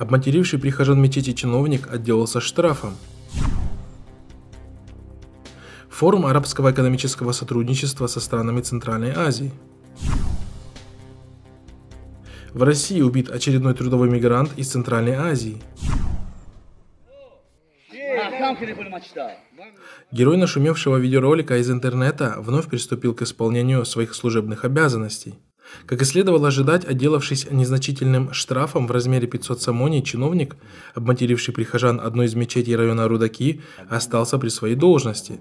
Обматеривший прихожан мечети чиновник отделался штрафом. Форум арабского экономического сотрудничества со странами Центральной Азии. В России убит очередной трудовой мигрант из Центральной Азии. Герой нашумевшего видеоролика из интернета вновь приступил к исполнению своих служебных обязанностей. Как и следовало ожидать, отделавшись незначительным штрафом в размере 500 самоний, чиновник, обматеривший прихожан одной из мечетей района Рудаки, остался при своей должности.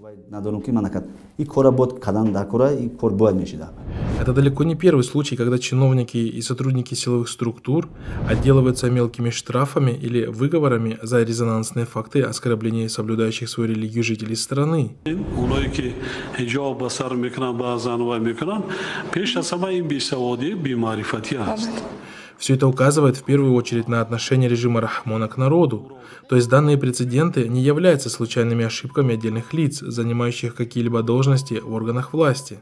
Это далеко не первый случай, когда чиновники и сотрудники силовых структур отделываются мелкими штрафами или выговорами за резонансные факты оскорбления соблюдающих свою религию жителей страны. Улайки, все это указывает в первую очередь на отношение режима Рахмона к народу. То есть данные прецеденты не являются случайными ошибками отдельных лиц, занимающих какие-либо должности в органах власти.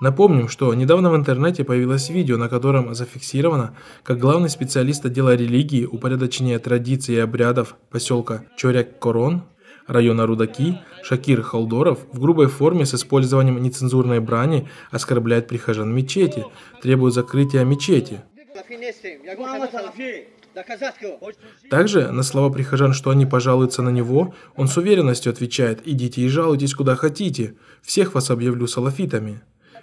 Напомним, что недавно в интернете появилось видео, на котором зафиксировано, как главный специалист отдела религии, упорядочения традиций и обрядов поселка чорек корон района Рудаки Шакир Халдоров в грубой форме с использованием нецензурной брани оскорбляет прихожан мечети, требует закрытия мечети. Также на слова прихожан, что они пожалуются на него, он с уверенностью отвечает «Идите и жалуйтесь куда хотите, всех вас объявлю салафитами».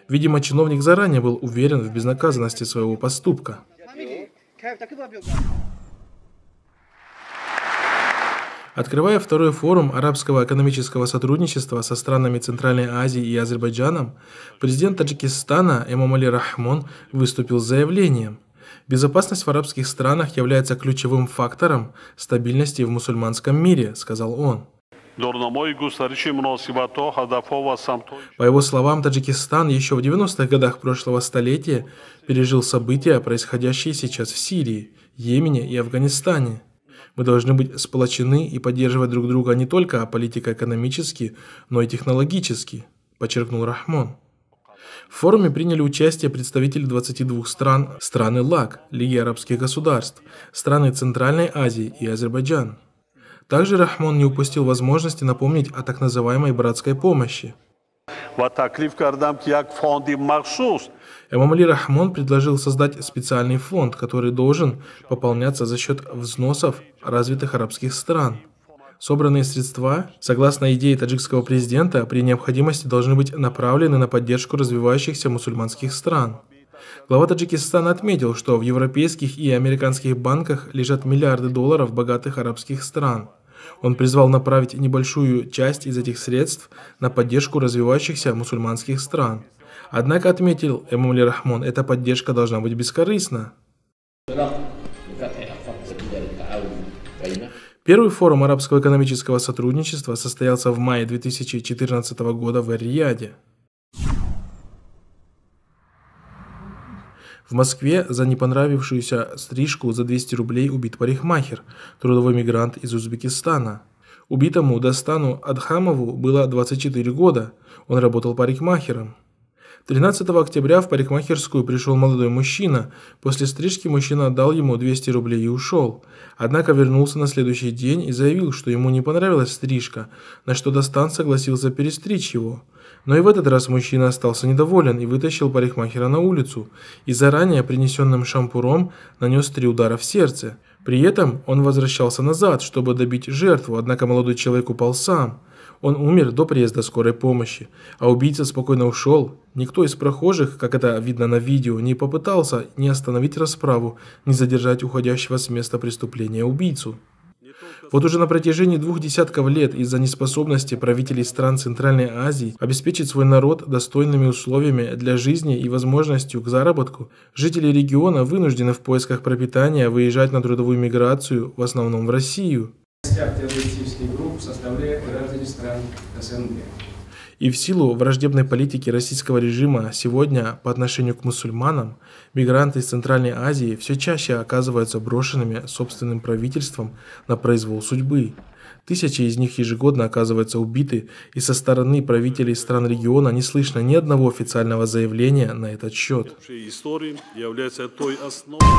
Видимо, чиновник заранее был уверен в безнаказанности своего поступка. Открывая второй форум арабского экономического сотрудничества со странами Центральной Азии и Азербайджаном, президент Таджикистана Эмомали Рахмон выступил с заявлением – Безопасность в арабских странах является ключевым фактором стабильности в мусульманском мире, сказал он. По его словам, Таджикистан еще в 90-х годах прошлого столетия пережил события, происходящие сейчас в Сирии, Йемене и Афганистане. Мы должны быть сплочены и поддерживать друг друга не только политико-экономически, но и технологически, подчеркнул Рахмон. В форуме приняли участие представители 22 стран, страны ЛАК, Лиги арабских государств, страны Центральной Азии и Азербайджан. Также Рахмон не упустил возможности напомнить о так называемой братской помощи – و تکلیف کردم که یک فاندی مخصوص Эмамали Рахмон предложил создать специальный фонд, который должен пополняться за счет взносов развитых арабских стран. Собранные средства, согласно идее таджикского президента, при необходимости должны быть направлены на поддержку развивающихся мусульманских стран. Глава Таджикистана отметил, что в европейских и американских банках лежат миллиарды долларов богатых арабских стран – он призвал направить небольшую часть из этих средств на поддержку развивающихся мусульманских стран. Однако, отметил Эмамли Рахмон, эта поддержка должна быть бескорыстна. Первый форум арабского экономического сотрудничества состоялся в мае 2014 года в Эр-Рияде. В Москве за непонравившуюся стрижку за 200 рублей убит парикмахер, трудовой мигрант из Узбекистана. Убитому Достану Адхамову было 24 года. Он работал парикмахером. 13 октября в парикмахерскую пришел молодой мужчина. После стрижки мужчина отдал ему 200 рублей и ушел. Однако вернулся на следующий день и заявил, что ему не понравилась стрижка, на что Достан согласился перестричь его. Но и в этот раз мужчина остался недоволен и вытащил парикмахера на улицу и заранее принесенным шампуром нанес три удара в сердце. При этом он возвращался назад, чтобы добить жертву, однако молодой человек упал сам – он умер до приезда скорой помощи, а убийца спокойно ушел. Никто из прохожих, как это видно на видео, не попытался ни остановить расправу, ни задержать уходящего с места преступления убийцу. Вот уже на протяжении двух десятков лет из-за неспособности правителей стран Центральной Азии обеспечить свой народ достойными условиями для жизни и возможностью к заработку, жители региона вынуждены в поисках пропитания выезжать на трудовую миграцию, в основном в Россию частях террористических групп составляют граждане стран СНГ. И в силу враждебной политики российского режима сегодня по отношению к мусульманам, мигранты из Центральной Азии все чаще оказываются брошенными собственным правительством на произвол судьбы. Тысячи из них ежегодно оказываются убиты, и со стороны правителей стран региона не слышно ни одного официального заявления на этот счет. История является той основой...